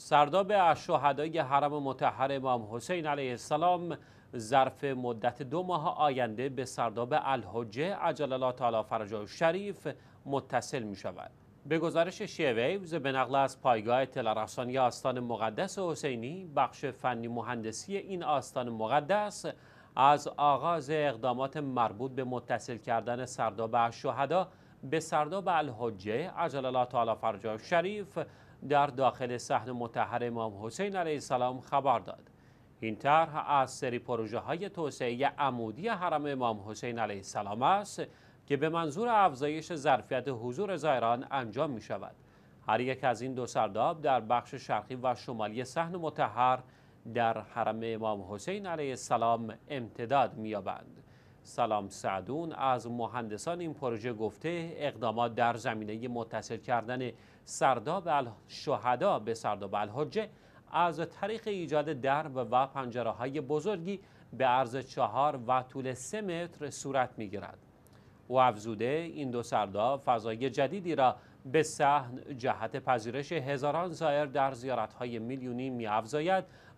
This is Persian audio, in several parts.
سرداب شهدای حرم متحر امام حسین علیه السلام ظرف مدت دو ماه آینده به سرداب الحجه عجل الله تعالی و شریف متصل می شود به گزارش شیویوز به نقل از پایگاه تلرسانی آستان مقدس حسینی بخش فنی مهندسی این آستان مقدس از آغاز اقدامات مربوط به متصل کردن سرداب شهدا به سرداب الحجه عجل الله تعالی شریف در داخل صحن متحر امام حسین علیه السلام خبر داد این طرح از سری پروژه های توسعه عمودی حرم امام حسین علیه السلام است که به منظور افزایش ظرفیت حضور زایران انجام می شود هر یک از این دو سرداب در بخش شرقی و شمالی صحن متحر در حرم امام حسین علیه السلام امتداد می سلام سعدون از مهندسان این پروژه گفته اقدامات در زمینه متصل کردن سرداب الشهدا به سرداب الحجه از طریق ایجاد درب و پنجره های بزرگی به عرض چهار و طول سه متر صورت می گیرد. او افزوده این دو سرداب فضای جدیدی را به سحن جهت پذیرش هزاران زائر در های میلیونی می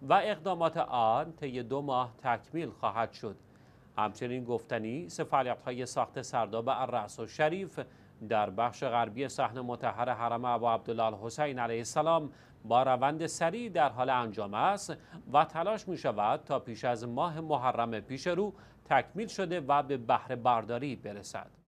و اقدامات آن طی دو ماه تکمیل خواهد شد. همچنین گفتنی سه فعالیت‌های ساخت سرداب الرأس و شریف در بخش غربی صحن متحر حرم ابو عبدالله حسین علیه السلام با روند سریع در حال انجام است و تلاش می شود تا پیش از ماه محرم پیش رو تکمیل شده و به بهره برداری برسد.